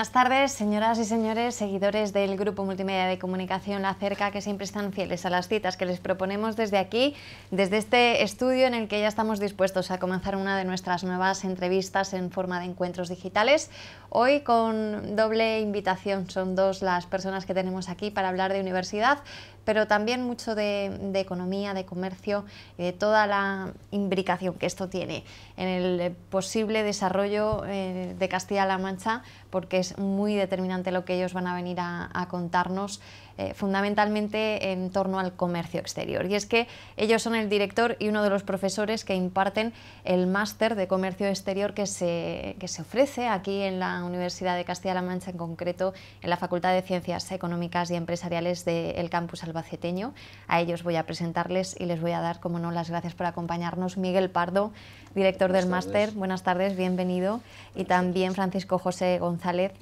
buenas tardes, señoras y señores, seguidores del Grupo Multimedia de Comunicación La Cerca, que siempre están fieles a las citas que les proponemos desde aquí, desde este estudio en el que ya estamos dispuestos a comenzar una de nuestras nuevas entrevistas en forma de encuentros digitales. Hoy con doble invitación, son dos las personas que tenemos aquí para hablar de universidad pero también mucho de, economía, de comercio y eh, de toda la imbricación que esto tiene en el posible desarrollo eh, de Castilla-La Mancha, porque es muy determinante lo que ellos van a venir a contarnos. Eh, fundamentalmente en torno al comercio exterior. Y es que ellos son el director y uno de los profesores que imparten el máster de comercio exterior que se, que se ofrece aquí en la Universidad de Castilla-La Mancha, en concreto en la Facultad de Ciencias Económicas y Empresariales del campus albaceteño. A ellos voy a presentarles y les voy a dar, como no, las gracias por acompañarnos. Miguel Pardo, director del máster, buenas tardes, bienvenido. Y también Francisco José González,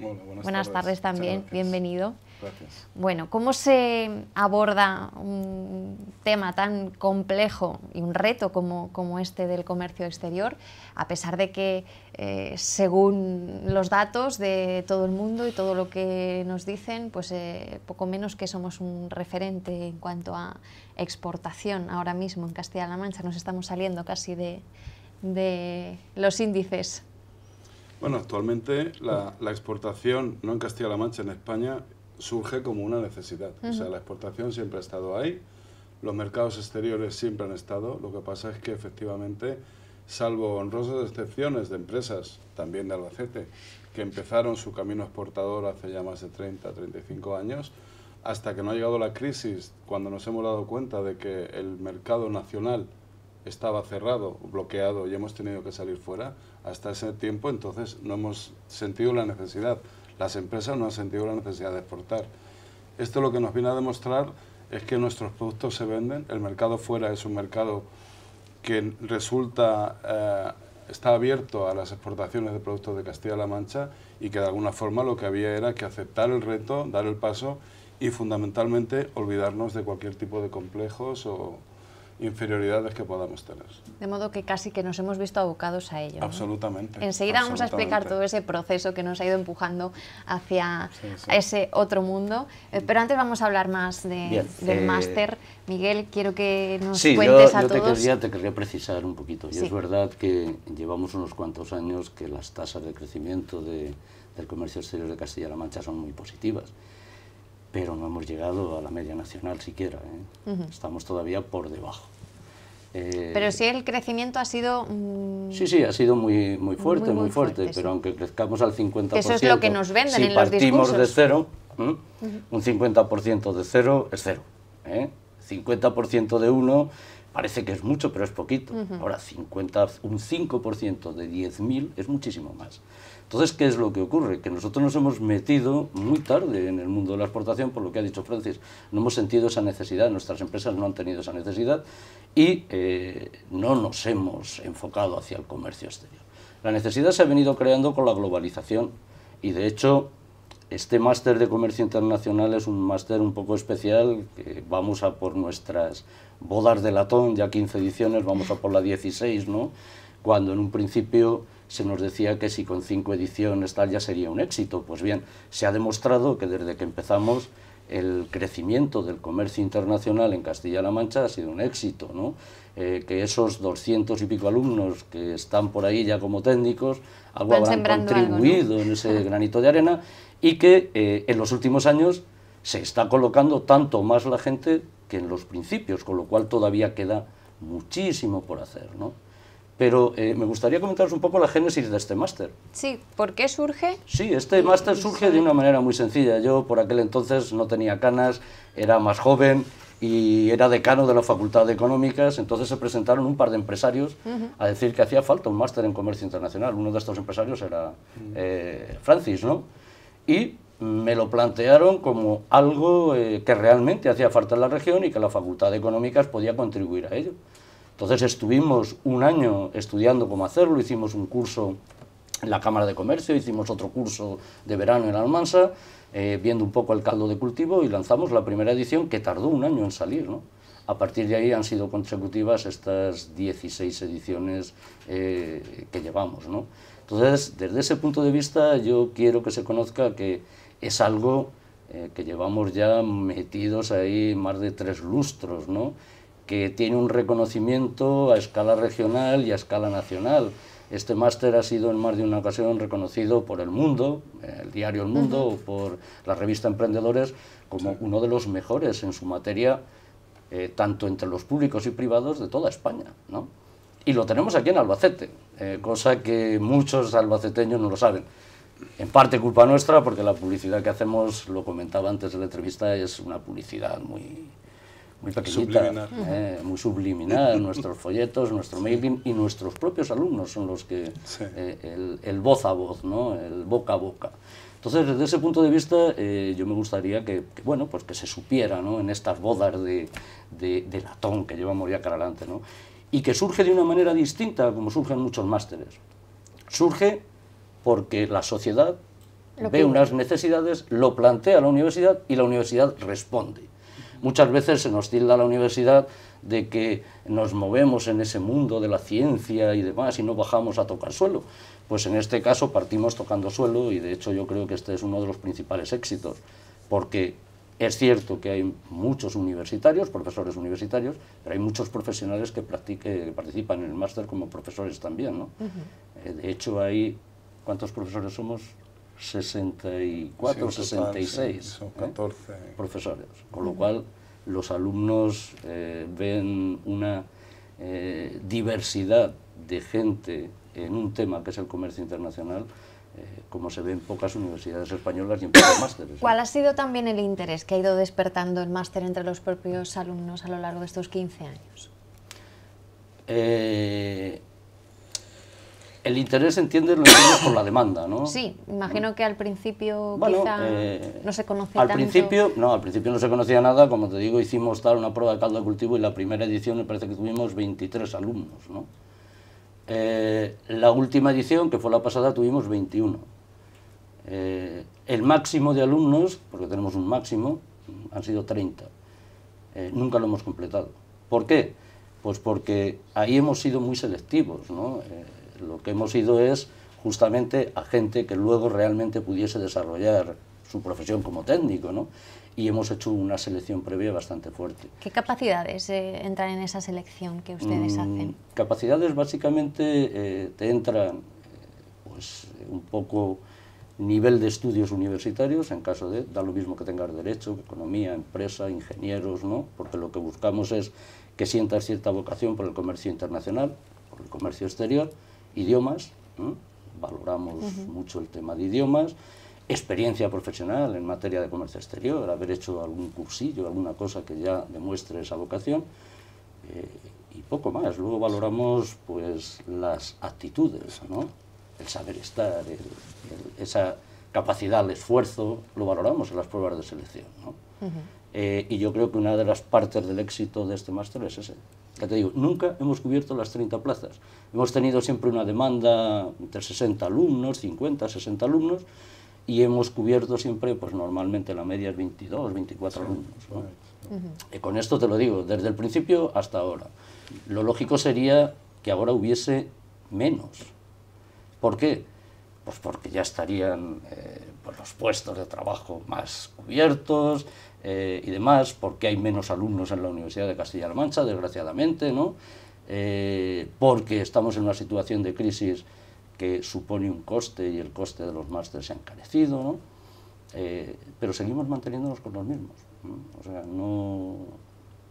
buenas, tardes también, bienvenido. Bueno, ¿cómo se aborda un tema tan complejo y un reto como, este del comercio exterior, a pesar de que, eh, según los datos de todo el mundo y todo lo que nos dicen, pues eh, poco menos que somos un referente en cuanto a exportación ahora mismo en Castilla-La Mancha, nos estamos saliendo casi de, los índices? Bueno, actualmente la exportación, no en Castilla-La Mancha, en España, surge como una necesidad. O sea, la exportación siempre ha estado ahí, los mercados exteriores siempre han estado, lo que pasa es que efectivamente, salvo honrosas excepciones de empresas, también de Albacete, que empezaron su camino exportador hace ya más de 30, 35 años, hasta que no ha llegado la crisis, cuando nos hemos dado cuenta de que el mercado nacional estaba cerrado, bloqueado y hemos tenido que salir fuera, hasta ese tiempo entonces no hemos sentido la necesidad las empresas no han sentido la necesidad de exportar. Esto lo que nos viene a demostrar es que nuestros productos se venden, el mercado fuera es un mercado que resulta, eh, está abierto a las exportaciones de productos de Castilla-La Mancha y que de alguna forma lo que había era que aceptar el reto, dar el paso y fundamentalmente olvidarnos de cualquier tipo de complejos o, inferioridades que podamos tener. De modo que casi que nos hemos visto abocados a ello. Absolutamente. Enseguida vamos a explicar todo ese proceso que nos ha ido empujando hacia ese otro mundo. Eh, pero antes vamos a hablar más del eh, máster. Miguel, quiero que nos cuentes yo a todos. Te querría, te querría precisar un poquito. Y es verdad que llevamos unos cuantos años que las tasas de crecimiento de, del comercio exterior de Castilla-La Mancha son muy positivas pero no hemos llegado a la media nacional siquiera. ¿eh? Estamos todavía por debajo. Eh, pero si el crecimiento ha sido... Mm, sí, sí, ha sido muy, muy fuerte, muy, fuerte, pero aunque crezcamos al 50%... eso es lo que nos venden en los discursos. partimos de cero, un 50% de cero es cero. 50% ¿eh? de uno parece que es mucho, pero es poquito. Ahora, 50, un 5% de 10.000 es muchísimo más. Entonces, ¿qué es lo que ocurre? Que nosotros nos hemos metido muy tarde en el mundo de la exportación, por lo que ha dicho Francis. No hemos sentido esa necesidad, nuestras empresas no han tenido esa necesidad y eh, no nos hemos enfocado hacia el comercio exterior. La necesidad se ha venido creando con la globalización y, de hecho, este máster de comercio internacional es un máster un poco especial, que vamos a por nuestras bodas de latón, ya 15 ediciones, vamos a por la 16, ¿no? Cuando en un principio se nos decía que si con cinco ediciones tal ya sería un éxito. Pues bien, se ha demostrado que desde que empezamos el crecimiento del comercio internacional en Castilla-La Mancha ha sido un éxito, ¿no? Eh, que esos doscientos y pico alumnos que están por ahí ya como técnicos, algo contribuido en ese granito de arena y que eh, en los últimos años se está colocando tanto más la gente que en los principios, con lo cual todavía queda muchísimo por hacer, ¿no? pero eh, me gustaría comentaros un poco la génesis de este máster. Sí, ¿por qué surge? Sí, este máster surge de una manera muy sencilla. Yo por aquel entonces no tenía canas, era más joven y era decano de la Facultad de Económicas, entonces se presentaron un par de empresarios a decir que hacía falta un máster en comercio internacional. Uno de estos empresarios era mm. eh, Francis, ¿no? Y me lo plantearon como algo eh, que realmente hacía falta en la región y que la Facultad de Económicas podía contribuir a ello. Entonces estuvimos un año estudiando cómo hacerlo, hicimos un curso en la Cámara de Comercio, hicimos otro curso de verano en Almansa, eh, viendo un poco el caldo de cultivo y lanzamos la primera edición que tardó un año en salir. ¿no? A partir de ahí han sido consecutivas estas 16 ediciones eh, que llevamos. ¿no? Entonces, desde ese punto de vista, yo quiero que se conozca que es algo eh, que llevamos ya metidos ahí más de tres lustros, ¿no? que tiene un reconocimiento a escala regional y a escala nacional. Este máster ha sido en más de una ocasión reconocido por El Mundo, eh, el diario El Mundo por la revista Emprendedores como uno de los mejores en su materia, eh, tanto entre los públicos y privados de toda España. Y lo tenemos aquí en Albacete, eh, cosa que muchos albaceteños no lo saben. En parte culpa nuestra, porque la publicidad que hacemos, lo comentaba antes de la entrevista, es una publicidad muy, muy subliminal. Eh, muy subliminal, nuestros folletos, nuestro mailing y nuestros propios alumnos son los que, eh, el, voz a voz, ¿no? el boca a boca. Entonces, desde ese punto de vista, eh, yo me gustaría que, bueno, pues que se supiera ¿no? en estas bodas de, latón que llevamos ya cara adelante, ¿no? y que surge de una manera distinta, como surgen muchos másteres. Surge porque la sociedad ve unas necesidades, lo plantea la universidad y la universidad responde. Muchas veces se nos tilda a la universidad de que nos movemos en ese mundo de la ciencia y demás y no bajamos a tocar suelo. Pues en este caso partimos tocando suelo y de hecho yo creo que este es uno de los principales éxitos, porque es cierto que hay muchos universitarios, profesores universitarios, pero hay muchos profesionales que, practiquen participan en el máster como profesores también. ¿no? Eh, de hecho hay, ¿cuántos profesores somos? 64, 66 ¿eh? profesores, con lo cual los alumnos eh, ven una eh, diversidad de gente en un tema que es el comercio internacional como se ve en pocas universidades españolas y en pocos másteres. ¿Cuál ha sido también el interés que ha ido despertando el máster entre los propios alumnos a lo largo de estos 15 años? el interés entiende lo entiendes por la demanda, ¿no? Sí, imagino que al principio quizá eh, no se conocía al Principio, no, al principio no se conocía nada, como te digo, hicimos tal una prueba de caldo de cultivo y la primera edición me parece que tuvimos 23 alumnos, ¿no? Eh, la última edición, que fue la pasada, tuvimos 21. Eh, el máximo de alumnos, porque tenemos un máximo, han sido 30. nunca lo hemos completado. ¿Por qué? Pues porque ahí hemos sido muy selectivos, ¿no? Lo que hemos ido es justamente a gente que luego realmente pudiese desarrollar su profesión como técnico, ¿no? Y hemos hecho una selección previa bastante fuerte. ¿Qué capacidades eh, entran en esa selección que ustedes mm, hacen? Capacidades básicamente eh, te entran eh, pues un poco nivel de estudios universitarios, en caso de, da lo mismo que tengas derecho, economía, empresa, ingenieros, ¿no? Porque lo que buscamos es que sientas cierta vocación por el comercio internacional, por el comercio exterior, idiomas, valoramos mucho el tema de idiomas, experiencia profesional en materia de comercio exterior, haber hecho algún cursillo, alguna cosa que ya demuestre esa vocación, eh, y poco más. Luego valoramos pues las actitudes, el saber estar, esa capacidad, el esfuerzo, lo valoramos en las pruebas de selección. Eh, y yo creo que una de las partes del éxito de este máster es ese, nunca hemos cubierto las 30 plazas. Hemos tenido siempre una demanda entre 60 alumnos, 50, 60 alumnos, y hemos cubierto siempre, pues normalmente la media es 22, 24 alumnos. y con esto te lo digo, desde el principio hasta ahora. Lo lógico sería que ahora hubiese menos. ¿Por qué? Pues porque ya estarían eh, pues, los puestos de trabajo más cubiertos, eh, y demás, porque hay menos alumnos en la Universidad de Castilla-La Mancha, desgraciadamente, ¿no? Eh, porque estamos en una situación de crisis que supone un coste y el coste de los másteres se ha encarecido, ¿no? Eh, pero seguimos manteniéndonos con los mismos. O sea, no...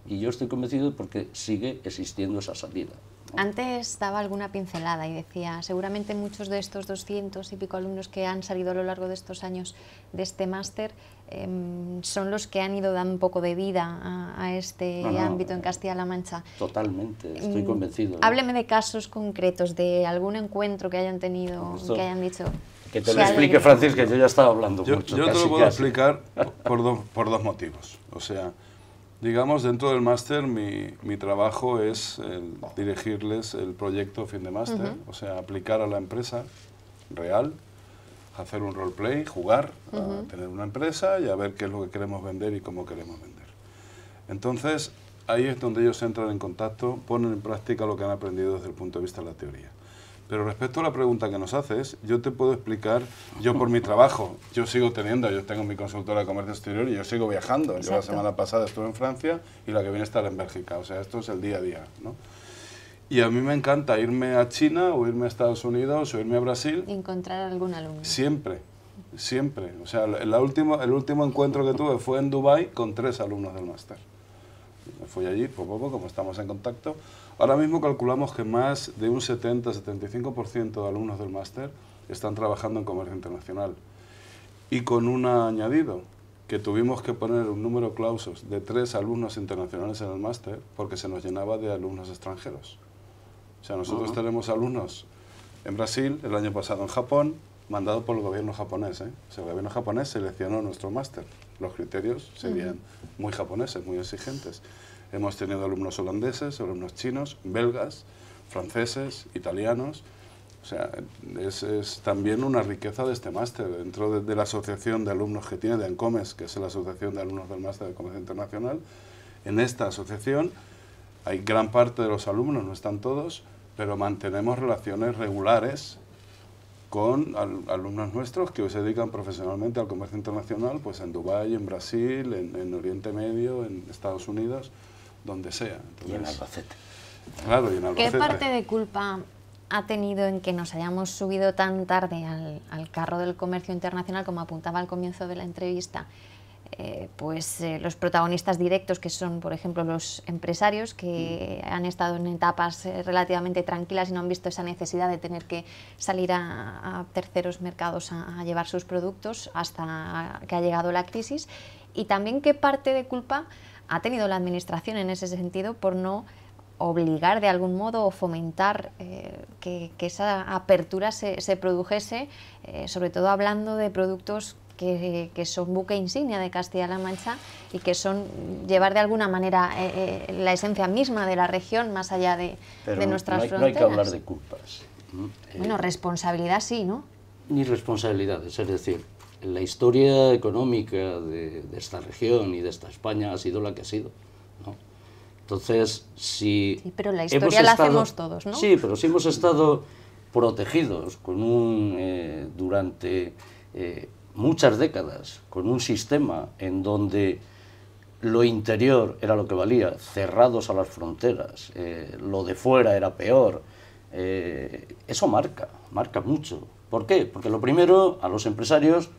Y yo estoy convencido porque sigue existiendo esa salida. Antes daba alguna pincelada y decía, seguramente muchos de estos 200 y pico alumnos que han salido a lo largo de estos años de este máster em, son los que han ido dando un poco de vida a, este ámbito en Castilla-La Mancha. Totalmente, estoy mm, convencido. Hábleme de casos concretos, de algún encuentro que hayan tenido, que hayan dicho. Que te lo explique, Francis, que yo ya estaba hablando mucho. Yo te lo puedo explicar por, por dos motivos. O sea, Digamos, dentro del máster mi, trabajo es dirigirles el proyecto fin de máster, o sea, aplicar a la empresa real, hacer un roleplay, jugar, tener una empresa y a ver qué es lo que queremos vender y cómo queremos vender. Entonces, ahí es donde ellos entran en contacto, ponen en práctica lo que han aprendido desde el punto de vista de la teoría. Pero respecto a la pregunta que nos haces, yo te puedo explicar, yo por mi trabajo, yo sigo teniendo, yo tengo mi consultora de comercio exterior y yo sigo viajando. Yo la semana pasada estuve en Francia y la que viene estar en Bélgica. O sea, esto es el día a día, Y a mí me encanta irme a China o irme a Estados Unidos o irme a Brasil. Y encontrar algún alumno. Siempre, siempre. O sea, el último encuentro que tuve fue en Dubai con tres alumnos del máster fui allí poco a poco, como estamos en contacto. Ahora mismo calculamos que más de un 70-75% de alumnos del máster están trabajando en comercio internacional. Y con un añadido, que tuvimos que poner un número clausos de tres alumnos internacionales en el máster porque se nos llenaba de alumnos extranjeros. O sea, nosotros tenemos alumnos en Brasil, el año pasado en Japón, mandado por el gobierno japonés. ¿eh? O sea, el gobierno japonés seleccionó nuestro máster los criterios serían muy japoneses, muy exigentes. Hemos tenido alumnos holandeses, alumnos chinos, belgas, franceses, italianos. O sea, es, también una riqueza de este máster. Dentro de, la asociación de alumnos que tiene de ANCOMES, que es la Asociación de Alumnos del Máster de Comercio Internacional, en esta asociación hay gran parte de los alumnos, no están todos, pero mantenemos relaciones regulares con alumnos nuestros que hoy se dedican profesionalmente al comercio internacional, pues en Dubái, en Brasil, en, Oriente Medio, en Estados Unidos, donde sea. y en Albacete. Claro, y en Albacete. ¿Qué parte de culpa ha tenido en que nos hayamos subido tan tarde al carro del comercio internacional, como apuntaba al comienzo de la entrevista? Eh, pues eh, los protagonistas directos que son por ejemplo los empresarios que mm. han estado en etapas eh, relativamente tranquilas y no han visto esa necesidad de tener que salir a, terceros mercados a, llevar sus productos hasta que ha llegado la crisis y también qué parte de culpa ha tenido la administración en ese sentido por no obligar de algún modo o fomentar que, esa apertura se, se produjese, sobre todo hablando de productos que, son buque insignia de Castilla-La Mancha y que son llevar de alguna manera eh, eh, la esencia misma de la región más allá de, nuestras fronteras. No hay que hablar de culpas. Eh, bueno, responsabilidad sí, ¿no? Ni responsabilidades, es decir, la historia económica de, esta región y de esta España ha sido la que ha sido. Entonces, si... Sí, pero la historia la hacemos todos, ¿no? Sí, pero si hemos estado protegidos con un, durante muchas décadas con un sistema en donde lo interior era lo que valía, cerrados a las fronteras, eh, lo de fuera era peor, eh, eso marca, marca mucho. ¿Por qué? Porque lo primero, a los empresarios,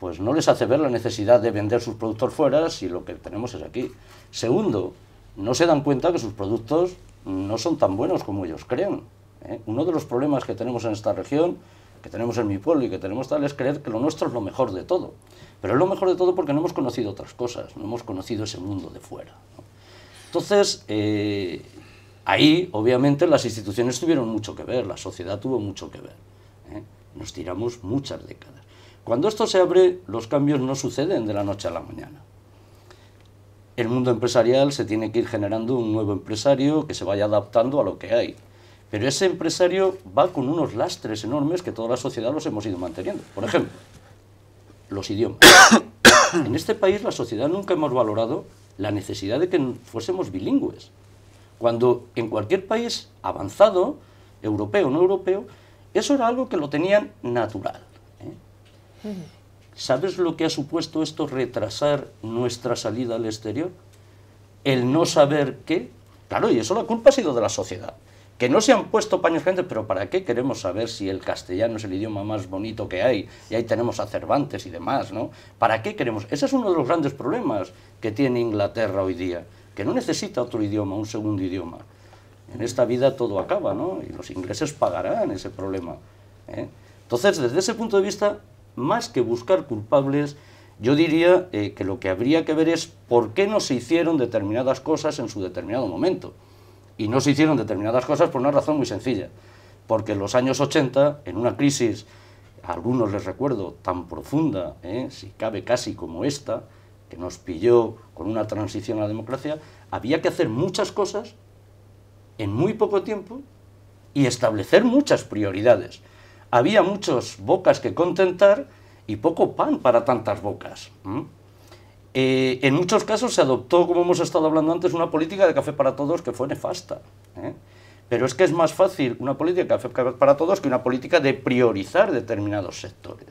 pues no les hace ver la necesidad de vender sus productos fuera si lo que tenemos es aquí. Segundo, no se dan cuenta que sus productos no son tan buenos como ellos creen. ¿eh? Uno de los problemas que tenemos en esta región que tenemos en mi pueblo y que tenemos tal es creer que lo nuestro es lo mejor de todo. Pero es lo mejor de todo porque no hemos conocido otras cosas, no hemos conocido ese mundo de fuera. Entonces, eh, ahí obviamente las instituciones tuvieron mucho que ver, la sociedad tuvo mucho que ver. ¿eh? Nos tiramos muchas décadas. Cuando esto se abre, los cambios no suceden de la noche a la mañana. El mundo empresarial se tiene que ir generando un nuevo empresario que se vaya adaptando a lo que hay. Pero ese empresario va con unos lastres enormes que toda la sociedad los hemos ido manteniendo. Por ejemplo, los idiomas. En este país la sociedad nunca hemos valorado la necesidad de que fuésemos bilingües. Cuando en cualquier país avanzado, europeo o no europeo, eso era algo que lo tenían natural. ¿eh? ¿Sabes lo que ha supuesto esto retrasar nuestra salida al exterior? El no saber qué. Claro, y eso la culpa ha sido de la sociedad que no se han puesto paños calientes, pero ¿para qué queremos saber si el castellano es el idioma más bonito que hay? Y ahí tenemos a Cervantes y demás, ¿no? ¿Para qué queremos? Ese es uno de los grandes problemas que tiene Inglaterra hoy día, que no necesita otro idioma, un segundo idioma. En esta vida todo acaba, ¿no? Y los ingleses pagarán ese problema. ¿eh? Entonces, desde ese punto de vista, más que buscar culpables, yo diría eh, que lo que habría que ver es por qué no se hicieron determinadas cosas en su determinado momento. Y no se hicieron determinadas cosas por una razón muy sencilla, porque en los años 80, en una crisis, algunos les recuerdo, tan profunda, ¿eh? si cabe casi como esta, que nos pilló con una transición a la democracia, había que hacer muchas cosas en muy poco tiempo y establecer muchas prioridades. Había muchas bocas que contentar y poco pan para tantas bocas. Eh, en muchos casos se adoptó, como hemos estado hablando antes, una política de café para todos que fue nefasta. ¿eh? Pero es que es más fácil una política de café para todos que una política de priorizar determinados sectores.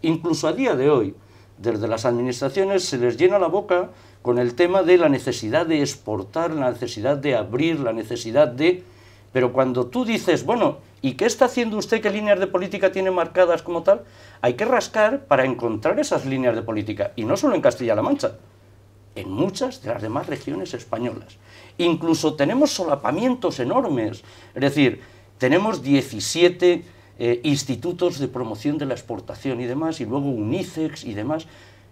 Incluso a día de hoy, desde las administraciones se les llena la boca con el tema de la necesidad de exportar, la necesidad de abrir, la necesidad de... Pero cuando tú dices, bueno, ¿Y qué está haciendo usted? ¿Qué líneas de política tiene marcadas como tal? Hay que rascar para encontrar esas líneas de política, y no solo en Castilla-La Mancha, en muchas de las demás regiones españolas. Incluso tenemos solapamientos enormes, es decir, tenemos 17 eh, institutos de promoción de la exportación y demás, y luego UNICEX y demás.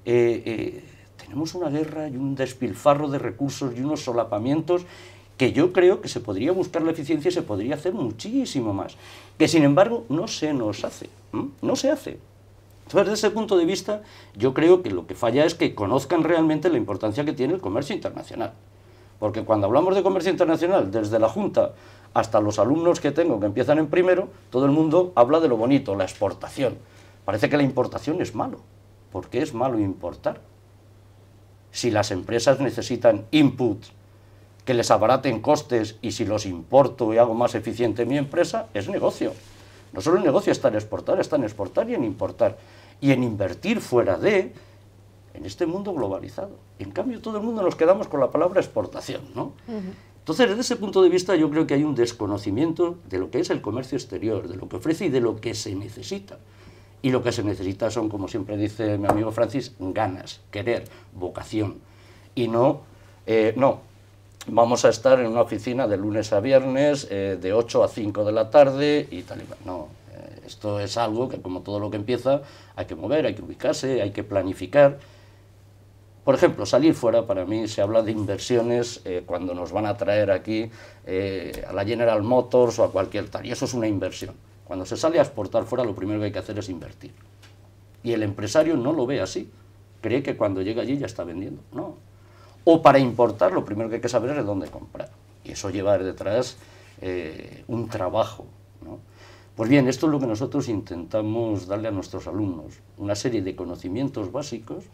Eh, eh, tenemos una guerra y un despilfarro de recursos y unos solapamientos que yo creo que se podría buscar la eficiencia y se podría hacer muchísimo más, que sin embargo no se nos hace, no se hace. Entonces, desde ese punto de vista, yo creo que lo que falla es que conozcan realmente la importancia que tiene el comercio internacional. Porque cuando hablamos de comercio internacional, desde la Junta hasta los alumnos que tengo que empiezan en primero, todo el mundo habla de lo bonito, la exportación. Parece que la importación es malo. ¿Por qué es malo importar? Si las empresas necesitan input que les abaraten costes y si los importo y hago más eficiente mi empresa, es negocio. No solo el negocio está en exportar, está en exportar y en importar. Y en invertir fuera de, en este mundo globalizado. En cambio, todo el mundo nos quedamos con la palabra exportación, ¿no? Entonces, desde ese punto de vista, yo creo que hay un desconocimiento de lo que es el comercio exterior, de lo que ofrece y de lo que se necesita. Y lo que se necesita son, como siempre dice mi amigo Francis, ganas, querer, vocación. Y no, eh, no, vamos a estar en una oficina de lunes a viernes, eh, de 8 a 5 de la tarde y tal y No, eh, esto es algo que como todo lo que empieza, hay que mover, hay que ubicarse, hay que planificar. Por ejemplo, salir fuera, para mí se habla de inversiones eh, cuando nos van a traer aquí a la General Motors o a cualquier tal, y eso es una inversión. Cuando se sale a exportar fuera, lo primero que hay que hacer es invertir. Y el empresario no lo ve así, cree que cuando llega allí ya está vendiendo. No, o para importar lo primero que hay que saber es de dónde comprar. Y eso lleva detrás eh, un trabajo. ¿no? Pues bien, esto es lo que nosotros intentamos darle a nuestros alumnos, una serie de conocimientos básicos,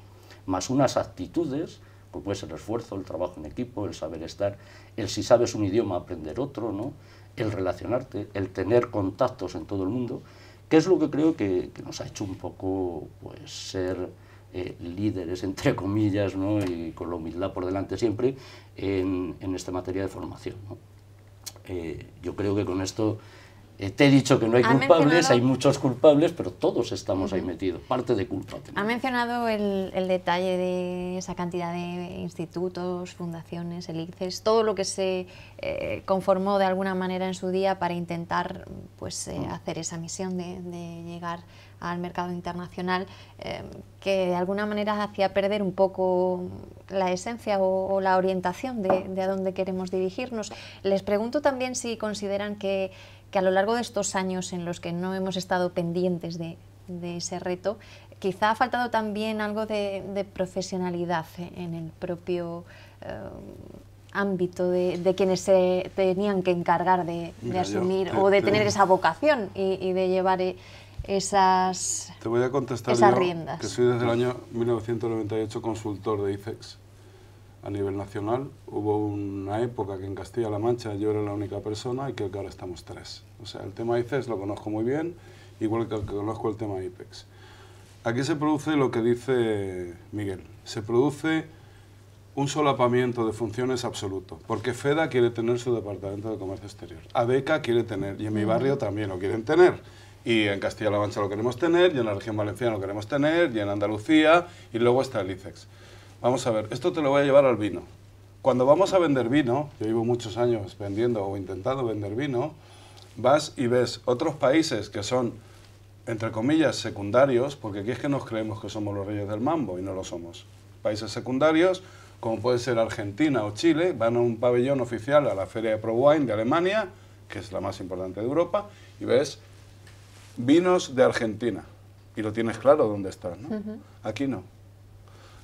más unas actitudes, como pues puede el esfuerzo, el trabajo en equipo, el saber estar, el si sabes un idioma aprender otro, ¿no? el relacionarte, el tener contactos en todo el mundo, que es lo que creo que, que nos ha hecho un poco pues, ser eh, líderes, entre comillas, ¿no? y con la humildad por delante siempre, en, esta materia de formación. Eh, yo creo que con esto eh, te he dicho que no hay culpables, hay muchos culpables, pero todos estamos ahí metidos, parte de culpa. Ha mencionado el, detalle de esa cantidad de institutos, fundaciones, el todo lo que se conformó de alguna manera en su día para intentar pues, mm. hacer esa misión de, de llegar al mercado internacional, em, que de alguna manera hacía perder un poco la esencia o, la orientación de, a dónde queremos dirigirnos. Les pregunto también si consideran que, a lo largo de estos años en los que no hemos estado pendientes de, ese reto, quizá ha faltado también algo de, profesionalidad en el propio... Em, ámbito de, quienes se tenían que encargar de, asumir o de tener esa vocación y, de llevar eh, esas Te voy a contestar yo, que soy desde el año 1998 consultor de ICEX... a nivel nacional. Hubo una época que en Castilla-La Mancha yo era la única persona y creo que ahora estamos tres. O sea, el tema ICEX lo conozco muy bien, igual que conozco el tema IPEX. Aquí se produce lo que dice Miguel. Se produce un solapamiento de funciones absoluto, porque FEDA quiere tener su departamento de comercio exterior, ADECA quiere tener, y en mi barrio también lo quieren tener y en Castilla-La Mancha lo queremos tener, y en la región valenciana lo queremos tener, y en Andalucía, y luego está el ICEX. Vamos a ver, esto te lo voy a llevar al vino. Cuando vamos a vender vino, yo llevo muchos años vendiendo o intentando vender vino, vas y ves otros países que son, entre comillas, secundarios, porque aquí es que nos creemos que somos los reyes del mambo y no lo somos. Países secundarios, como puede ser Argentina o Chile, van a un pabellón oficial a la Feria de Pro Wine de Alemania, que es la más importante de Europa, y ves vinos de Argentina. Y lo tienes claro dónde estás, ¿no? Aquí no.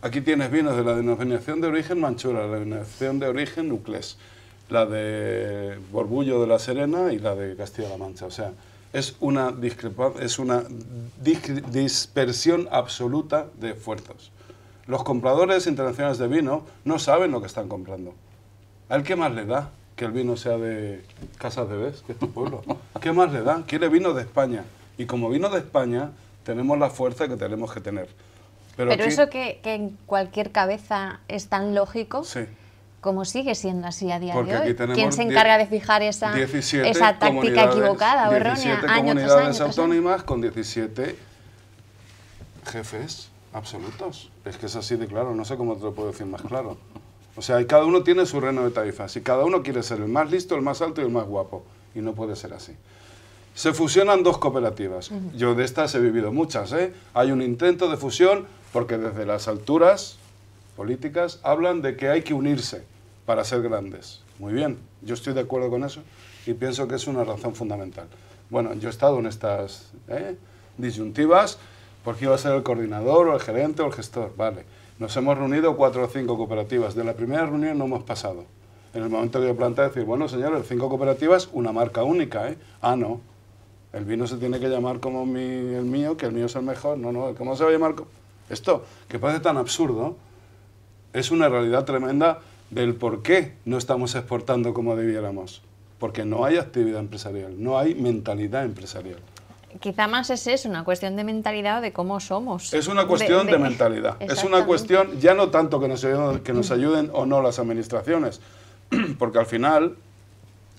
Aquí tienes vinos de la denominación de origen Manchura, la denominación de origen Nucles... la de Borbullo de la Serena y la de Castilla-La Mancha. O sea, es una, es una dispersión absoluta de esfuerzos... Los compradores internacionales de vino no saben lo que están comprando. ...a él qué más le da que el vino sea de Casas de Bes, que es tu pueblo? ¿Qué más le da? Quiere vino de España. Y como vino de España, tenemos la fuerza que tenemos que tener. Pero, eso que, en cualquier cabeza es tan lógico. Sí. Como sigue siendo así a día de hoy. ¿Quién se encarga de fijar esa, táctica equivocada o errónea? 17 autónomas con 17 jefes absolutos. Es que es así de claro, no sé cómo te lo puedo decir más claro. O sea, y cada uno tiene su reino de tarifas y cada uno quiere ser el más listo, el más alto y el más guapo. Y no puede ser así. Se fusionan dos cooperativas. Yo de estas he vivido muchas. ¿eh? Hay un intento de fusión porque desde las alturas políticas hablan de que hay que unirse para ser grandes. Muy bien, yo estoy de acuerdo con eso y pienso que es una razón fundamental. Bueno, yo he estado en estas ¿eh? disyuntivas porque iba a ser el coordinador o el gerente o el gestor. Vale, nos hemos reunido cuatro o cinco cooperativas. De la primera reunión no hemos pasado. En el momento que yo planteé decir, bueno, señores, cinco cooperativas, una marca única. ¿eh? Ah, no, el vino se tiene que llamar como el mío, que el mío es el mejor. No, no, ¿cómo se va a llamar? Esto, que parece tan absurdo, es una realidad tremenda del por qué no estamos exportando como debiéramos. Porque no hay actividad empresarial, no hay mentalidad empresarial. Quizá más es eso, una cuestión de mentalidad o de cómo somos. Es una cuestión de, mentalidad. Es una cuestión ya no tanto que nos, que nos ayuden o no las administraciones, porque al final,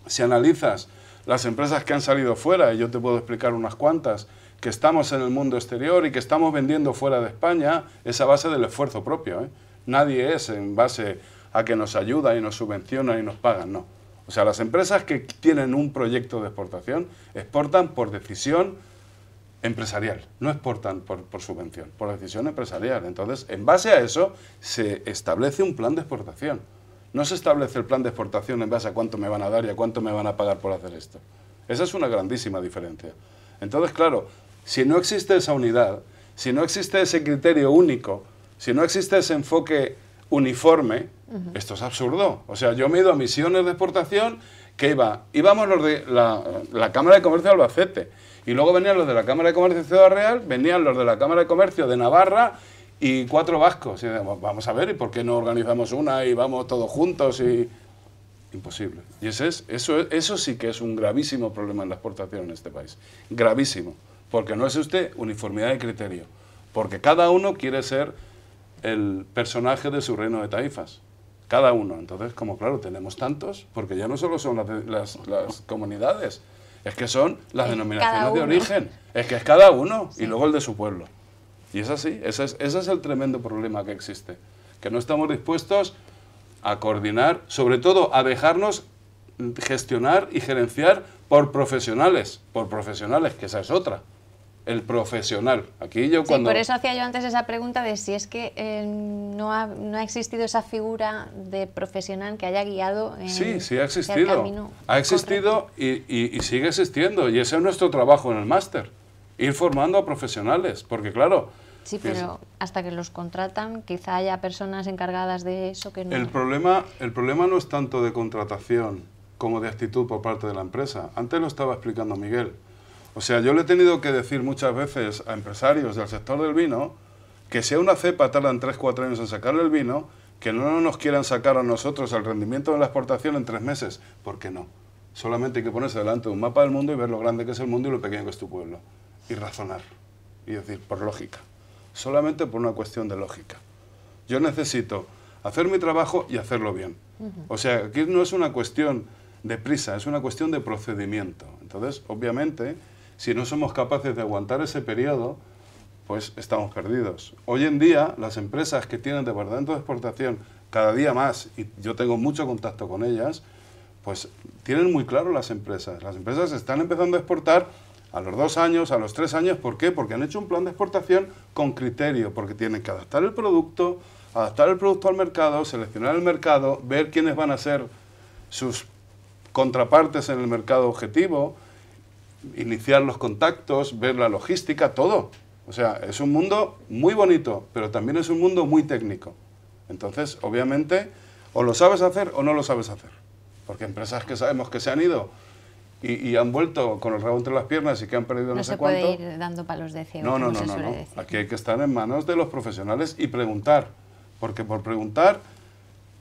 si analizas las empresas que han salido fuera, y yo te puedo explicar unas cuantas, que estamos en el mundo exterior y que estamos vendiendo fuera de España, es a base del esfuerzo propio. ¿eh? Nadie es en base a que nos ayuda y nos subvenciona y nos pagan, no. O sea, las empresas que tienen un proyecto de exportación exportan por decisión empresarial, no exportan por, subvención, por decisión empresarial. Entonces, en base a eso, se establece un plan de exportación. No se establece el plan de exportación en base a cuánto me van a dar y a cuánto me van a pagar por hacer esto. Esa es una grandísima diferencia. Entonces, claro, si no existe esa unidad, si no existe ese criterio único, si no existe ese enfoque uniforme, esto es absurdo. O sea, yo me he ido a misiones de exportación que iba, íbamos los de la, la, Cámara de Comercio de Albacete, y luego venían los de la Cámara de Comercio de Ciudad Real, venían los de la Cámara de Comercio de Navarra, y cuatro vascos. Y vamos a ver, ¿y por qué no organizamos una y vamos todos juntos? y Imposible. Y ese es, eso, eso sí que es un gravísimo problema en la exportación en este país. Gravísimo. Porque no es usted uniformidad de criterio. Porque cada uno quiere ser el personaje de su reino de taifas. Cada uno. Entonces, como claro, tenemos tantos, porque ya no solo son las, comunidades, es que son las denominaciones de origen. Es que es cada uno y luego el de su pueblo. Y es así, ese es, es el tremendo problema que existe, que no estamos dispuestos a coordinar, sobre todo a dejarnos gestionar y gerenciar por profesionales, por profesionales, que esa es otra el profesional. Aquí yo cuando... por eso hacía yo antes esa pregunta de si es que eh, no, ha, no, ha, existido esa figura de profesional que haya guiado... En, sí, sí ha existido. Ha existido y, y, sigue existiendo. Y ese es nuestro trabajo en el máster. Ir formando a profesionales. Porque claro, Sí, pero hasta que los contratan, quizá haya personas encargadas de eso que no... El problema, el problema no es tanto de contratación como de actitud por parte de la empresa. Antes lo estaba explicando Miguel. O sea, yo le he tenido que decir muchas veces a empresarios del sector del vino que si a una cepa tardan 3-4 años en sacarle el vino, que no nos quieran sacar a nosotros el rendimiento de la exportación en 3 meses. ¿Por qué no? Solamente hay que ponerse delante de un mapa del mundo y ver lo grande que es el mundo y lo pequeño que es tu pueblo. Y razonar. Y decir, por lógica solamente por una cuestión de lógica. Yo necesito hacer mi trabajo y hacerlo bien. O sea, aquí no es una cuestión de prisa, es una cuestión de procedimiento. Entonces, obviamente, si no somos capaces de aguantar ese periodo, pues estamos perdidos. Hoy en día, las empresas que tienen departamento de exportación cada día más, y yo tengo mucho contacto con ellas, pues tienen muy claro las empresas. Las empresas están empezando a exportar a los dos años, a los tres años. ¿Por qué? Porque han hecho un plan de exportación con criterio, porque tienen que adaptar el producto, adaptar el producto al mercado, seleccionar el mercado, ver quiénes van a ser sus contrapartes en el mercado objetivo, iniciar los contactos, ver la logística, todo. O sea, es un mundo muy bonito, pero también es un mundo muy técnico. Entonces, obviamente, o lo sabes hacer o no lo sabes hacer. Porque empresas que sabemos que se han ido y, han vuelto con el rabo entre las piernas y que han perdido no, sé cuánto. No se puede ir dando palos de ciego. No, no, no, Aquí hay que estar en manos de los profesionales y preguntar, porque por preguntar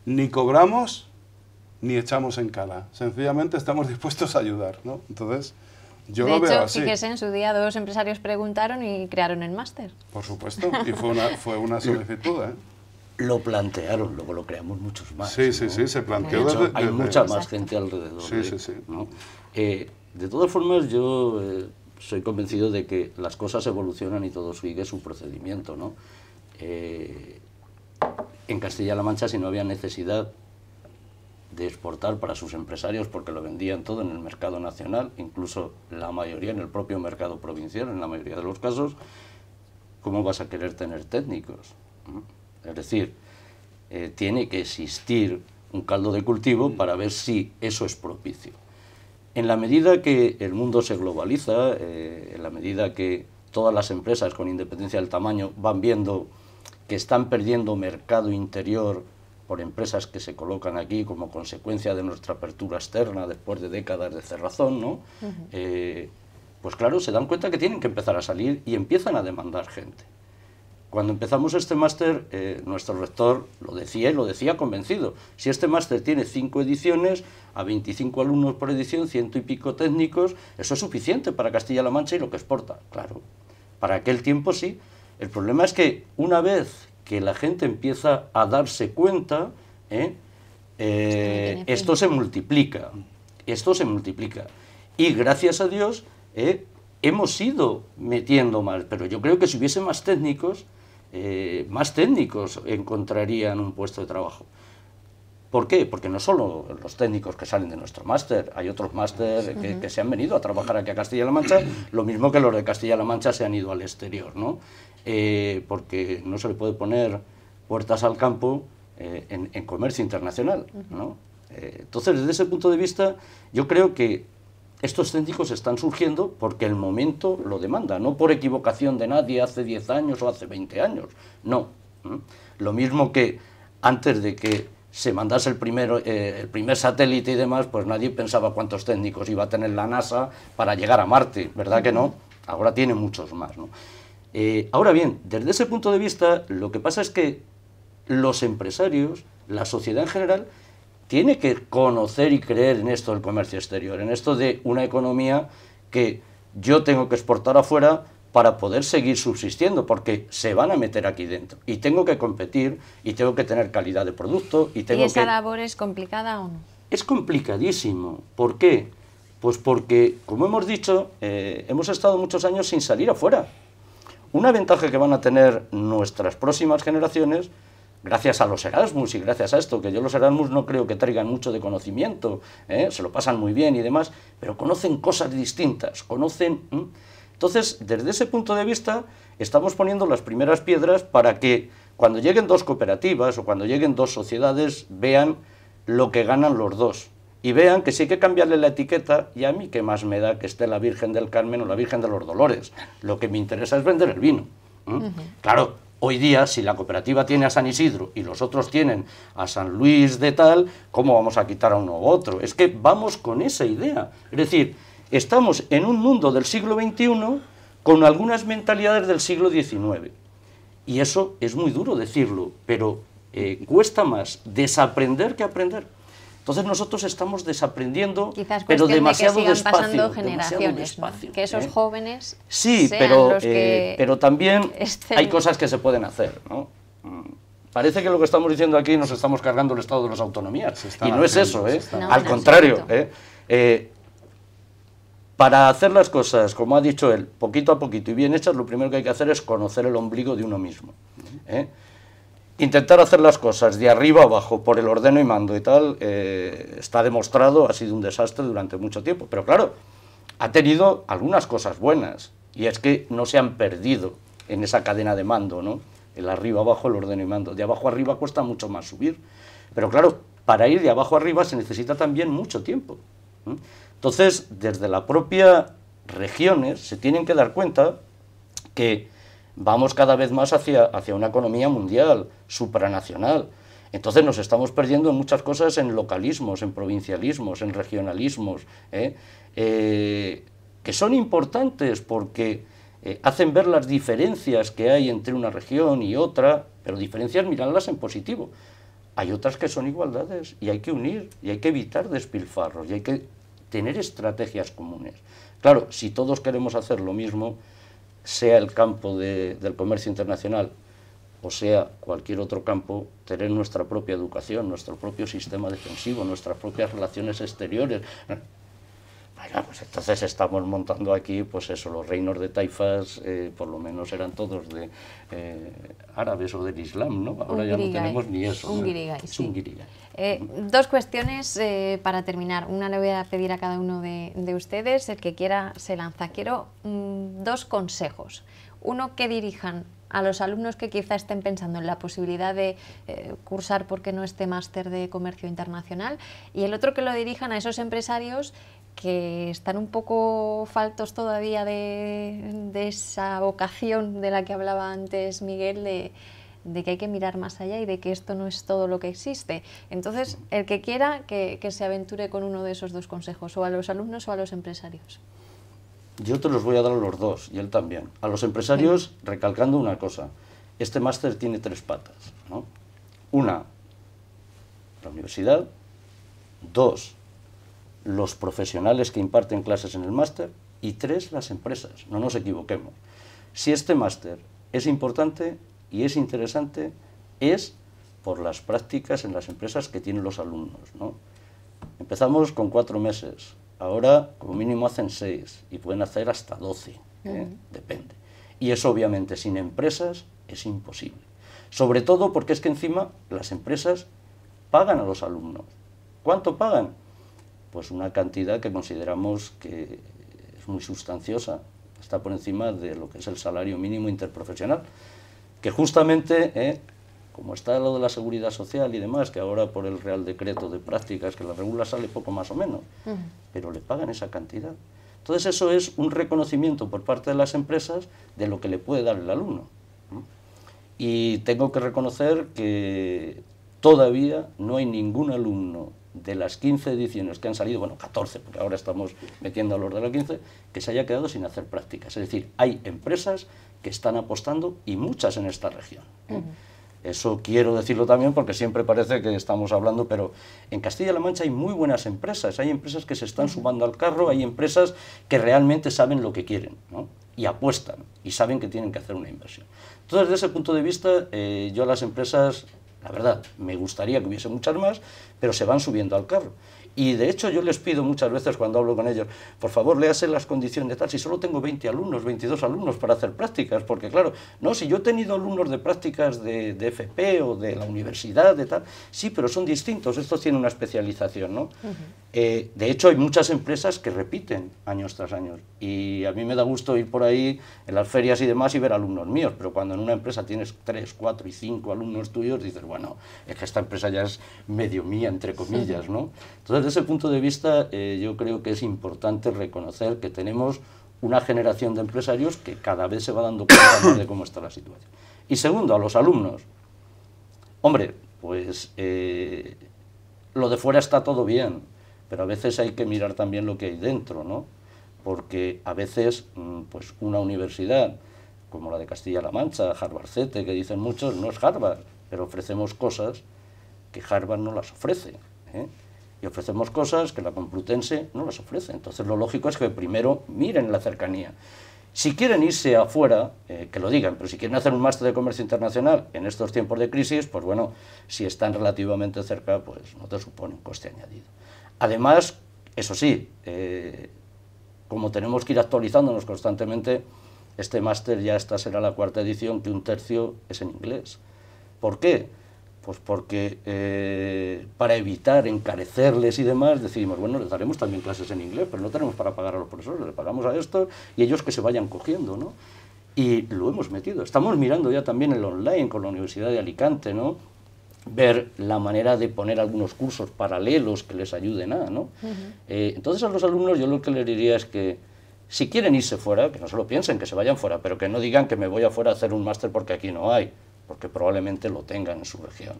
ni cobramos ni echamos en cala. Sencillamente estamos dispuestos a ayudar, ¿no? Entonces, yo lo veo así. fíjese, en su día dos empresarios preguntaron y crearon el máster. Por supuesto, y fue una, fue una solicitud, ¿eh? lo plantearon, luego lo creamos muchos más. Sí, sí, sí, se planteó. De hay mucha más gente alrededor. Sí, de, sí, sí. Eh, de todas formas, yo eh, soy convencido de que las cosas evolucionan y todo sigue su procedimiento. ¿no? Eh, en Castilla-La Mancha, si no había necesidad de exportar para sus empresarios porque lo vendían todo en el mercado nacional, incluso la mayoría en el propio mercado provincial, en la mayoría de los casos, ¿cómo vas a querer tener técnicos? ¿Mm? Es decir, eh, tiene que existir un caldo de cultivo mm. para ver si eso es propicio. En la medida que el mundo se globaliza, eh, en la medida que todas las empresas, con independencia del tamaño, van viendo que están perdiendo mercado interior por empresas que se colocan aquí como consecuencia de nuestra apertura externa después de décadas de cerrazón, eh, pues claro, se dan cuenta que tienen que empezar a salir y empiezan a demandar gente. Cuando empezamos este máster, eh, nuestro rector lo decía y lo decía convencido. Si este máster tiene cinco ediciones, a 25 alumnos por edición, ciento y pico técnicos, eso es suficiente para Castilla-La Mancha y lo que exporta, claro. Para aquel tiempo sí. El problema es que una vez que la gente empieza a darse cuenta, ¿eh? Eh, esto se multiplica. Esto se multiplica. Y gracias a Dios, hemos ido metiendo más, pero yo creo que si hubiese más técnicos, eh, más técnicos encontrarían un puesto de trabajo. ¿Por qué? Porque no solo los técnicos que salen de nuestro máster, hay otros máster que, se han venido a trabajar aquí a Castilla-La Mancha, lo mismo que los de Castilla-La Mancha se han ido al exterior, ¿no? Eh, porque no se le puede poner puertas al campo eh, en, comercio internacional, ¿no? entonces, desde ese punto de vista, yo creo que estos técnicos están surgiendo porque el momento lo demanda, no por equivocación de nadie hace 10 años o hace 20 años, no. Lo mismo que antes de que se mandase el, primero, eh, el primer satélite y demás, pues nadie pensaba cuántos técnicos iba a tener la NASA para llegar a Marte, ¿verdad que no? Ahora tiene muchos más, ¿no? Eh, ahora bien, desde ese punto de vista, lo que pasa es que los empresarios, la sociedad en general, tiene que conocer y creer en esto del comercio exterior, en esto de una economía que yo tengo que exportar afuera para poder seguir subsistiendo, porque se van a meter aquí dentro. Y tengo que competir, y tengo que tener calidad de producto, y esa labor es complicada o no? Es complicadísimo. ¿Por qué? Pues porque, como hemos dicho, eh, hemos estado muchos años sin salir afuera. Una ventaja que van a tener nuestras próximas generaciones gracias a los Erasmus y gracias a esto, que yo los Erasmus no creo que traigan mucho de conocimiento, ¿eh? se lo pasan muy bien y demás, pero conocen cosas distintas, conocen... Entonces, desde ese punto de vista, estamos poniendo las primeras piedras para que cuando lleguen dos cooperativas o cuando lleguen dos sociedades vean lo que ganan los dos y vean que sí hay que cambiarle la etiqueta y a mí qué más me da que esté la Virgen del Carmen o la Virgen de los Dolores. Lo que me interesa es vender el vino. Claro, Hoy día, si la cooperativa tiene a San Isidro y los otros tienen a San Luis de tal, ¿cómo vamos a quitar a uno u otro? Es que vamos con esa idea. Es decir, estamos en un mundo del siglo XXI con algunas mentalidades del siglo XIX. Y eso es muy duro decirlo, pero eh, cuesta más desaprender que aprender. Entonces nosotros estamos desaprendiendo, pues pero demasiado que despacio. Pasando generaciones, que esos ¿eh? jóvenes sí, pero eh, pero también hay cosas que se pueden hacer, mm. Parece que lo que estamos diciendo aquí nos estamos cargando el estado de las autonomías y no es eso, ¿eh? Al contrario, ¿eh? para hacer las cosas, como ha dicho él, poquito a poquito y bien hechas, lo primero que hay que hacer es conocer el ombligo de uno mismo. ¿eh? intentar hacer las cosas de arriba abajo por el ordeno y mando y tal, eh, está demostrado, ha sido un desastre durante mucho tiempo. Pero claro, ha tenido algunas cosas buenas y es que no se han perdido en esa cadena de mando, ¿no? El arriba abajo, el ordeno y mando. De abajo arriba cuesta mucho más subir. Pero claro, para ir de abajo arriba se necesita también mucho tiempo. ¿eh? Entonces, desde la propia regiones ¿eh? se tienen que dar cuenta que Vamos cada vez más hacia, hacia una economía mundial, supranacional. Entonces nos estamos perdiendo en muchas cosas, en localismos, en provincialismos, en regionalismos, ¿eh? Eh, que son importantes porque eh, hacen ver las diferencias que hay entre una región y otra, pero diferencias mirarlas en positivo. Hay otras que son igualdades y hay que unir y hay que evitar despilfarros y hay que tener estrategias comunes. Claro, si todos queremos hacer lo mismo, sea el campo del comercio internacional o sea cualquier otro campo, tener nuestra propia educación, nuestro propio sistema defensivo, nuestras propias relaciones exteriores, pues entonces estamos montando aquí, pues eso, los reinos de taifas, eh, por lo menos eran todos de eh, árabes o del Islam, ¿no? Ahora ya no tenemos ni eso. Un ¿eh? dos cuestiones para terminar. Una le voy a pedir a cada uno de, ustedes, el que quiera se lanza. Quiero mm, dos consejos. Uno, que dirijan a los alumnos que quizá estén pensando en la posibilidad de cursar porque no este máster de comercio internacional y el otro que lo dirijan a esos empresarios que están un poco faltos todavía de, esa vocación de la que hablaba antes Miguel, de, que hay que mirar más allá y de que esto no es todo lo que existe. Entonces, el que quiera, que, se aventure con uno de esos dos consejos, o a los alumnos o a los empresarios. Yo te los voy a dar a los dos, y él también. A los empresarios, recalcando una cosa, este máster tiene tres patas. ¿no? Una, la universidad. Dos, los profesionales que imparten clases en el máster y tres, las empresas. No nos equivoquemos. Si este máster es importante y es interesante, es por las prácticas en las empresas que tienen los alumnos. ¿no? Empezamos con cuatro meses, ahora como mínimo hacen seis y pueden hacer hasta doce, ¿eh? depende. Y eso obviamente sin empresas es imposible. Sobre todo porque es que encima las empresas pagan a los alumnos. ¿Cuánto pagan? pues una cantidad que consideramos que es muy sustanciosa, está por encima de lo que es el salario mínimo interprofesional, que justamente, eh, como está lo de la seguridad social y demás, que ahora por el Real Decreto de Prácticas que la regula sale poco más o menos, pero le pagan esa cantidad. Entonces eso es un reconocimiento por parte de las empresas de lo que le puede dar el alumno. Y tengo que reconocer que todavía no hay ningún alumno de las 15 ediciones que han salido, bueno, 14, porque ahora estamos metiendo a los de la 15, que se haya quedado sin hacer prácticas. Es decir, hay empresas que están apostando y muchas en esta región. ¿eh? Eso quiero decirlo también porque siempre parece que estamos hablando, pero en Castilla-La Mancha hay muy buenas empresas, hay empresas que se están sumando al carro, hay empresas que realmente saben lo que quieren y apuestan y saben que tienen que hacer una inversión. Entonces, desde ese punto de vista, eh, yo a las empresas la verdad, me gustaría que hubiese muchas más, pero se van subiendo al carro. Y de hecho yo les pido muchas veces cuando hablo con ellos, por favor, léase las condiciones de tal, si solo tengo 20 alumnos, 22 alumnos para hacer prácticas, porque claro, no, si yo he tenido alumnos de prácticas de, FP o de la universidad, de tal, sí, pero son distintos, estos tienen una especialización, ¿no? Eh, de hecho hay muchas empresas que repiten años tras años, y a mí me da gusto ir por ahí en las ferias y demás y ver alumnos míos, pero cuando en una empresa tienes 3, 4 y 5 alumnos tuyos, dices, bueno, bueno, es que esta empresa ya es medio mía, entre comillas, ¿no? Entonces, desde ese punto de vista, eh, yo creo que es importante reconocer que tenemos una generación de empresarios que cada vez se va dando cuenta de cómo está la situación. Y segundo, a los alumnos. Hombre, pues eh, lo de fuera está todo bien, pero a veces hay que mirar también lo que hay dentro, ¿no? Porque a veces, mm, pues una universidad como la de Castilla-La Mancha, Harvard CETE, que dicen muchos, no es Harvard, pero ofrecemos cosas que Harvard no las ofrece. ¿eh? Y ofrecemos cosas que la Complutense no las ofrece. Entonces lo lógico es que primero miren la cercanía. Si quieren irse afuera, eh, que lo digan, pero si quieren hacer un máster de comercio internacional en estos tiempos de crisis, pues bueno, si están relativamente cerca, pues no te supone un coste añadido. Además, eso sí, eh, como tenemos que ir actualizándonos constantemente, este máster ya esta será la cuarta edición, que un tercio es en inglés. ¿Por qué? Pues porque eh, para evitar encarecerles y demás, decidimos, bueno, les daremos también clases en inglés, pero no tenemos para pagar a los profesores, le pagamos a estos y ellos que se vayan cogiendo, ¿no? Y lo hemos metido. Estamos mirando ya también el online con la Universidad de Alicante, ¿no? ver la manera de poner algunos cursos paralelos que les ayuden a, ¿no? Eh, entonces a los alumnos yo lo que les diría es que si quieren irse fuera, que no se piensen, que se vayan fuera, pero que no digan que me voy afuera a hacer un máster porque aquí no hay porque probablemente lo tengan en su región.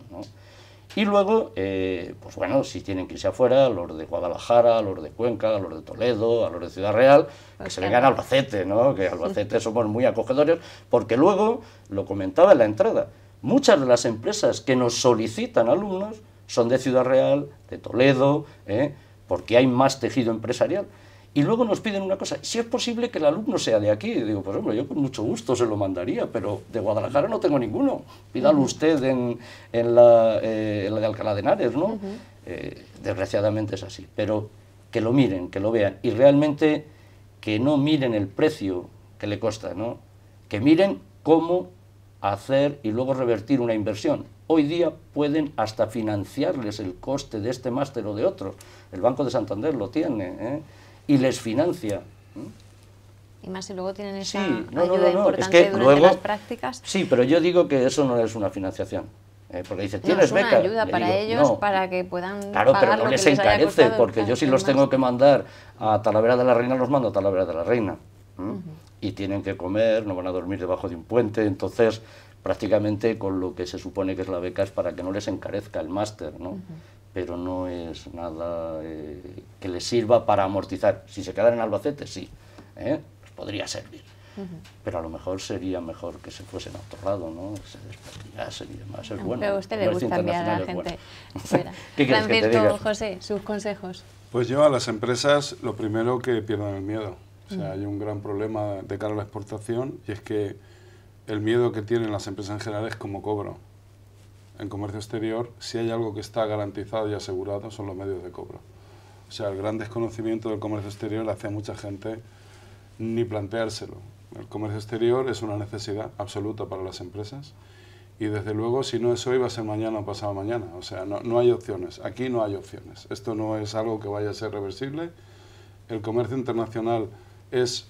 Y luego, eh, pues bueno, si tienen que irse afuera, los de Guadalajara, los de Cuenca, a los de Toledo, a los de Ciudad Real, que se vengan a Albacete, ¿no? Que Albacete somos muy acogedores, porque luego, lo comentaba en la entrada, muchas de las empresas que nos solicitan alumnos son de Ciudad Real, de Toledo, ¿eh? porque hay más tejido empresarial. Y luego nos piden una cosa, si es posible que el alumno sea de aquí. digo, por pues, ejemplo yo con mucho gusto se lo mandaría, pero de Guadalajara no tengo ninguno. Pídalo usted eh, en, la, de Alcalá de Henares, ¿no? Eh, desgraciadamente es así. Pero que lo miren, que lo vean. Y realmente que no miren el precio que le cuesta, ¿no? Que miren cómo hacer y luego revertir una inversión. Hoy día pueden hasta financiarles el coste de este máster o de otro. El Banco de Santander lo tiene, ¿eh? y les financia. Y más si luego tienen esa sí, no, ayuda no, es que luego, prácticas. Sí, pero yo digo que eso no es una financiación. Eh, porque dice, tienes beca. Es una ayuda para ellos para que puedan Claro, pero no les, encarece, porque yo si los tengo que mandar a Talavera de la Reina, los mando a Talavera de la Reina. Y tienen que comer, no van a dormir debajo de un puente, entonces prácticamente con lo que se supone que es la beca es para que no les encarezca el máster, ¿no? pero no es nada eh, que les sirva para amortizar. Si se quedan en Albacete, sí, ¿eh? Pues podría servir. Pero a lo mejor sería mejor que se fuesen a otro lado, ¿no? Se sería y demás. Es bueno. Pero a usted le gusta enviar a la gente. ¿Qué quiere que José, sus consejos. Pues yo a las empresas lo primero que pierdan el miedo. O sea, hay un gran problema de cara a la exportación y es que el miedo que tienen las empresas en general es como cobro en comercio exterior, si hay algo que está garantizado y asegurado, son los medios de cobro. O sea, el gran desconocimiento del comercio exterior hace a mucha gente ni planteárselo. El comercio exterior es una necesidad absoluta para las empresas y desde luego si no es hoy va a ser mañana o pasado mañana. O sea, no, no hay opciones. Aquí no hay opciones. Esto no es algo que vaya a ser reversible. El comercio internacional es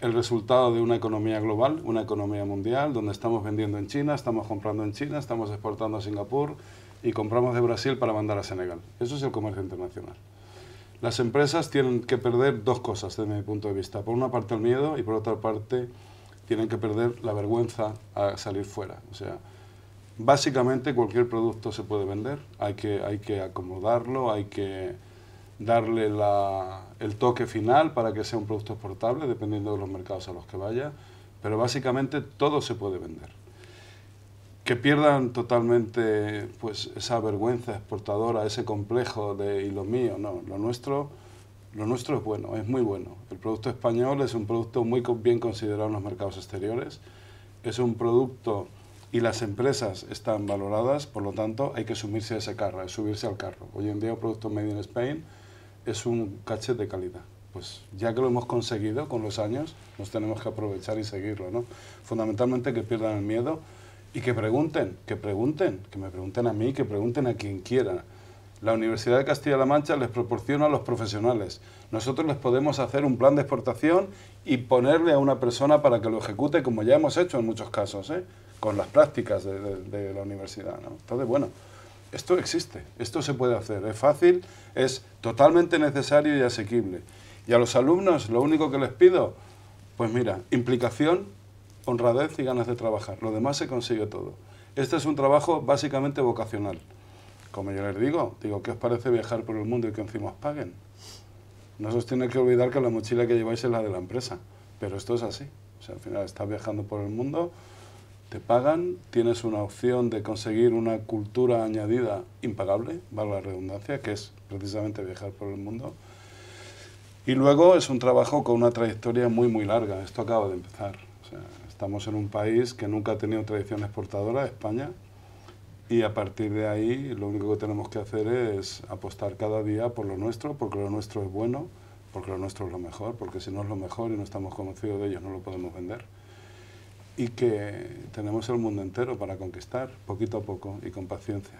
el resultado de una economía global, una economía mundial, donde estamos vendiendo en China, estamos comprando en China, estamos exportando a Singapur y compramos de Brasil para mandar a Senegal. Eso es el comercio internacional. Las empresas tienen que perder dos cosas desde mi punto de vista. Por una parte el miedo y por otra parte tienen que perder la vergüenza a salir fuera. O sea, básicamente cualquier producto se puede vender, hay que, hay que acomodarlo, hay que darle el toque final para que sea un producto exportable, dependiendo de los mercados a los que vaya, pero básicamente todo se puede vender. Que pierdan totalmente pues, esa vergüenza exportadora, ese complejo de y lo mío, no, lo nuestro, lo nuestro es bueno, es muy bueno. El producto español es un producto muy bien considerado en los mercados exteriores, es un producto y las empresas están valoradas, por lo tanto hay que sumirse a ese carro, subirse al carro. Hoy en día el producto Made in Spain es un caché de calidad. Pues ya que lo hemos conseguido con los años, nos tenemos que aprovechar y seguirlo, Fundamentalmente que pierdan el miedo y que pregunten, que pregunten, que me pregunten a mí, que pregunten a quien quiera. La Universidad de Castilla-La Mancha les proporciona a los profesionales. Nosotros les podemos hacer un plan de exportación y ponerle a una persona para que lo ejecute, como ya hemos hecho en muchos casos, ¿eh? con las prácticas de, la universidad. Entonces, bueno, esto existe, esto se puede hacer, es fácil, es totalmente necesario y asequible. Y a los alumnos lo único que les pido, pues mira, implicación, honradez y ganas de trabajar. Lo demás se consigue todo. Este es un trabajo básicamente vocacional. Como yo les digo, digo, ¿qué os parece viajar por el mundo y que encima os paguen? No os tiene que olvidar que la mochila que lleváis es la de la empresa, pero esto es así. O sea, al final estás viajando por el mundo, te pagan, tienes una opción de conseguir una cultura añadida impagable, valga la redundancia, que es precisamente viajar por el mundo. Y luego es un trabajo con una trayectoria muy, muy larga. Esto acaba de empezar. estamos en un país que nunca ha tenido tradición exportadora, España, y a partir de ahí lo único que tenemos que hacer es apostar cada día por lo nuestro, porque lo nuestro es bueno, porque lo nuestro es lo mejor, porque si no es lo mejor y no estamos conocidos de ellos no lo podemos vender y que tenemos el mundo entero para conquistar, poquito a poco y con paciencia.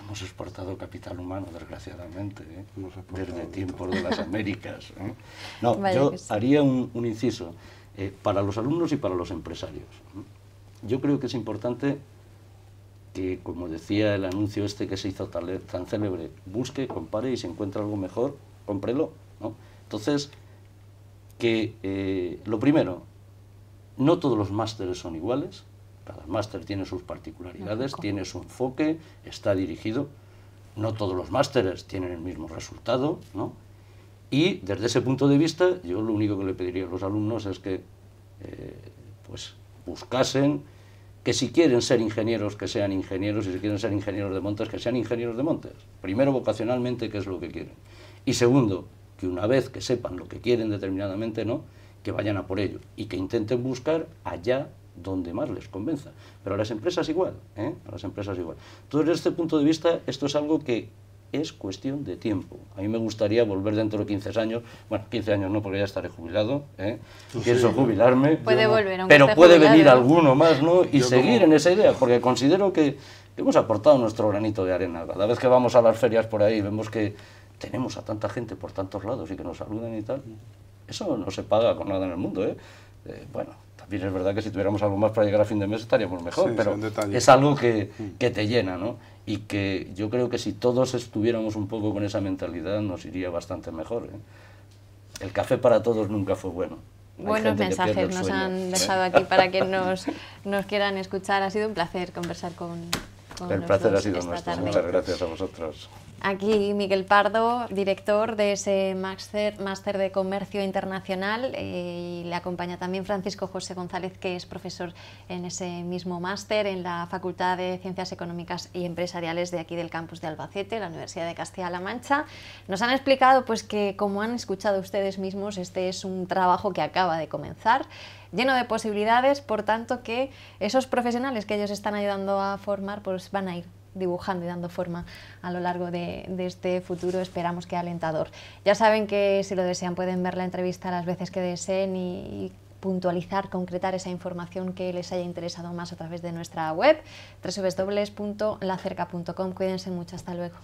hemos exportado capital humano, desgraciadamente, ¿eh? desde tiempos de las Américas. ¿eh? No, yo haría un, inciso eh, para los alumnos y para los empresarios. ¿eh? Yo creo que es importante que, como decía el anuncio este que se hizo tan célebre, busque, compare y si encuentra algo mejor, cómprelo. Entonces, que lo primero, no todos los másteres son iguales, cada máster tiene sus particularidades, tiene su enfoque, está dirigido. No todos los másteres tienen el mismo resultado, ¿no? Y desde ese punto de vista, yo lo único que le pediría a los alumnos es que eh, pues buscasen que si quieren ser ingenieros, que sean ingenieros, y si quieren ser ingenieros de montes, que sean ingenieros de montes. Primero, vocacionalmente, qué es lo que quieren. Y segundo, que una vez que sepan lo que quieren determinadamente, ¿no? que vayan a por ello y que intenten buscar allá donde más les convenza. Pero a las empresas igual, ¿eh? a las empresas igual. Entonces, desde este punto de vista, esto es algo que es cuestión de tiempo. A mí me gustaría volver dentro de 15 años, bueno, 15 años no, porque ya estaré jubilado, ¿eh? Pues pienso jubilarme, puede volver, pero puede venir alguno más, ¿no? Y seguir en esa idea, porque considero que hemos aportado nuestro granito de arena. Cada vez que vamos a las ferias por ahí, vemos que tenemos a tanta gente por tantos lados y que nos saludan y tal, eso no se paga con nada en el mundo, ¿eh? Eh, bueno, también es verdad que si tuviéramos algo más para llegar a fin de mes estaríamos mejor, pero es algo que, mm. que, te llena, ¿no? Y que yo creo que si todos estuviéramos un poco con esa mentalidad nos iría bastante mejor. ¿eh? El café para todos nunca fue bueno. Buenos mensajes nos han dejado aquí para que nos, quieran escuchar. Ha sido un placer conversar con, con El placer ha sido nuestro. Muchas gracias a vosotros. Aquí Miguel Pardo, director de ese máster, de Comercio Internacional, eh, y le acompaña también Francisco José González, que es profesor en ese mismo máster en la Facultad de Ciencias Económicas y Empresariales de aquí del campus de Albacete, la Universidad de Castilla-La Mancha. Nos han explicado pues, que, como han escuchado ustedes mismos, este es un trabajo que acaba de comenzar lleno de posibilidades, por tanto que esos profesionales que ellos están ayudando a formar pues van a ir dibujando y dando forma a lo largo de, este futuro, esperamos que alentador. Ya saben que si lo desean pueden ver la entrevista las veces que deseen y, y puntualizar, concretar esa información que les haya interesado más a través de nuestra web, www.lacerca.com. Cuídense mucho, hasta luego.